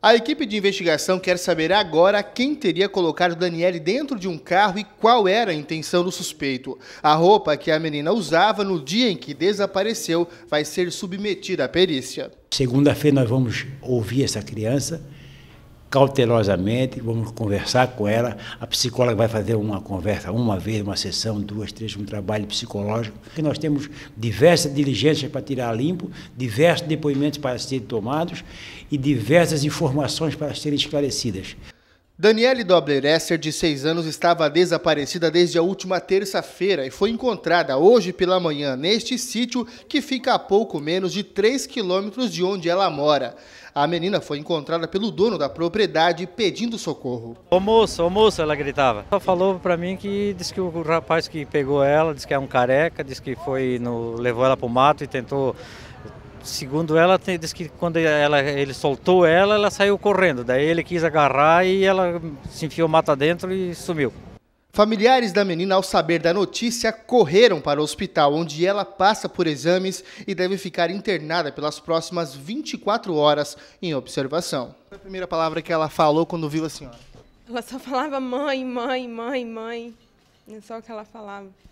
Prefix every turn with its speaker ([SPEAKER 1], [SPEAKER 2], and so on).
[SPEAKER 1] A equipe de investigação quer saber agora quem teria colocado Daniele dentro de um carro e qual era a intenção do suspeito. A roupa que a menina usava no dia em que desapareceu vai ser submetida à perícia.
[SPEAKER 2] Segunda-feira nós vamos ouvir essa criança cautelosamente, vamos conversar com ela. A psicóloga vai fazer uma conversa uma vez, uma sessão, duas, três, um trabalho psicológico. E nós temos diversas diligências para tirar limpo, diversos depoimentos para serem tomados e diversas informações para serem esclarecidas. Danielle Dobler Esser, de
[SPEAKER 1] 6 anos, estava desaparecida desde a última terça-feira e foi encontrada hoje pela manhã neste sítio que fica a pouco menos de 3 quilômetros de onde ela mora. A menina foi encontrada pelo dono da propriedade pedindo socorro. Ô moço, ô moço, ela
[SPEAKER 3] gritava. Ela falou para mim que disse que o rapaz que pegou ela, disse que é um careca, disse que foi no, levou ela para o mato e tentou Segundo ela, diz que quando ela, ele soltou ela, ela saiu correndo. Daí ele quis agarrar e ela se enfiou mata dentro
[SPEAKER 1] e sumiu. Familiares da menina, ao saber da notícia, correram para o hospital, onde ela passa por exames e deve ficar internada pelas próximas 24 horas em observação. Qual a primeira palavra que ela falou quando viu a senhora?
[SPEAKER 3] Ela só falava mãe,
[SPEAKER 1] mãe, mãe, mãe. É só o que ela falava.